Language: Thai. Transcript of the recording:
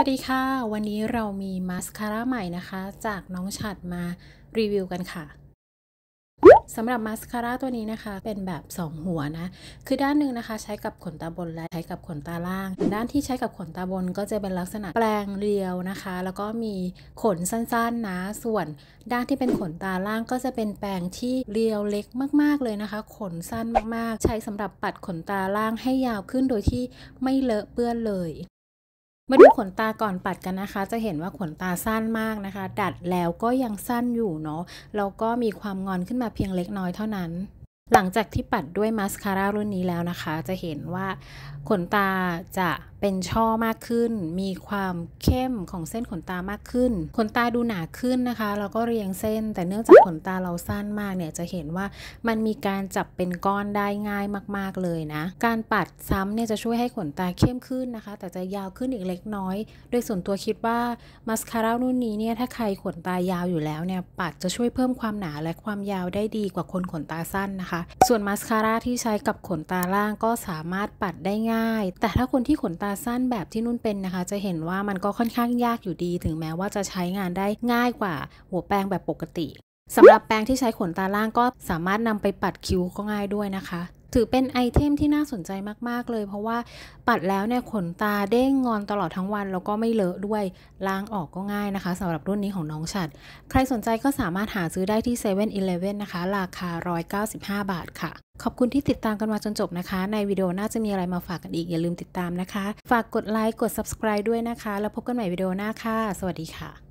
สวัสดีค่ะวันนี้เรามีมาสคาร่าใหม่นะคะจากน้องฉัดมารีวิว กันค่ะสำหรับมาสคาร่าตัวนี้นะคะเป็นแบบ2 หัวนะ คือด้านหนึ่งนะคะใช้กับขนตาบนและใช้กับขนตาล่าง ด้านที่ใช้กับขนตาบนก็จะเป็นลักษณะแปลงเรียวนะคะ แล้วก็มีขนสั้นๆนะ ส่วนด้านที่เป็นขนตาล่างก็จะเป็นแปลงที่เรียวเล็กมากๆเลยนะคะ ขนสั้นมากๆ ใช้สำหรับปัดขนตาล่างให้ยาวขึ้นโดยที่ไม่เลอะเปื้อนเลยมาดูขนตาก่อนปัดกันนะคะ จะเห็นว่าขนตาสั้นมากนะคะ ดัดแล้วก็ยังสั้นอยู่เนาะ แล้วก็มีความงอนขึ้นมาเพียงเล็กน้อยเท่านั้น หลังจากที่ปัดด้วยมาสคาร่ารุ่นนี้แล้วนะคะ จะเห็นว่าขนตาจะเป็นช่อมากขึ้น มีความเข้มของเส้นขนตามากขึ้น ขนตาดูหนาขึ้นนะคะ แล้วก็เรียงเส้น แต่เนื่องจากขนตาเราสั้นมากเนี่ย จะเห็นว่ามันมีการจับเป็นก้อนได้ง่ายมาก ๆเลยนะ การปัดซ้ำเนี่ยจะช่วยให้ขนตาเข้มขึ้นนะคะ แต่จะยาวขึ้นอีกเล็กน้อย โดยส่วนตัวคิดว่ามาสคาร่ารุ่นนี้เนี่ย ถ้าใครขนตายาวอยู่แล้วเนี่ย ปัดจะช่วยเพิ่มความหนาและความยาวได้ดีกว่าคนขนตาสั้นนะคะ ส่วนมาสคาร่าที่ใช้กับขนตาล่างก็สามารถปัดได้ง่าย แต่ถ้าคนที่ขนตาสั้นแบบที่นุ่นเป็นนะคะ จะเห็นว่ามันก็ค่อนข้างยากอยู่ดี ถึงแม้ว่าจะใช้งานได้ง่ายกว่า หัวแปรงแบบปกติสำหรับแปรงที่ใช้ขนตาล่างก็สามารถนำไปปัดคิ้วก็ง่ายด้วยนะคะ ถือเป็นไอเทมที่น่าสนใจมากๆเลย เพราะว่าปัดแล้วเนี่ยขนตาเด้งงอนตลอดทั้งวันแล้วก็ไม่เลอะด้วยล้างออกก็ง่ายนะคะสำหรับรุ่นนี้ของน้องฉัดใครสนใจก็สามารถหาซื้อได้ที่7 e เ e ่ e อนะคะ ราคา 195 บาทค่ะ ขอบคุณที่ติดตามกันมาจนจบนะคะ ในวิดีโอหน้าจะมีอะไรมาฝากกันอีกอย่าลืมติดตามนะคะ ฝากกดไลค์กด subscribe ด้วยนะคะ แล้วพบกันใหม่วิดีโอหน้าค่ะสวัสดีค่ะ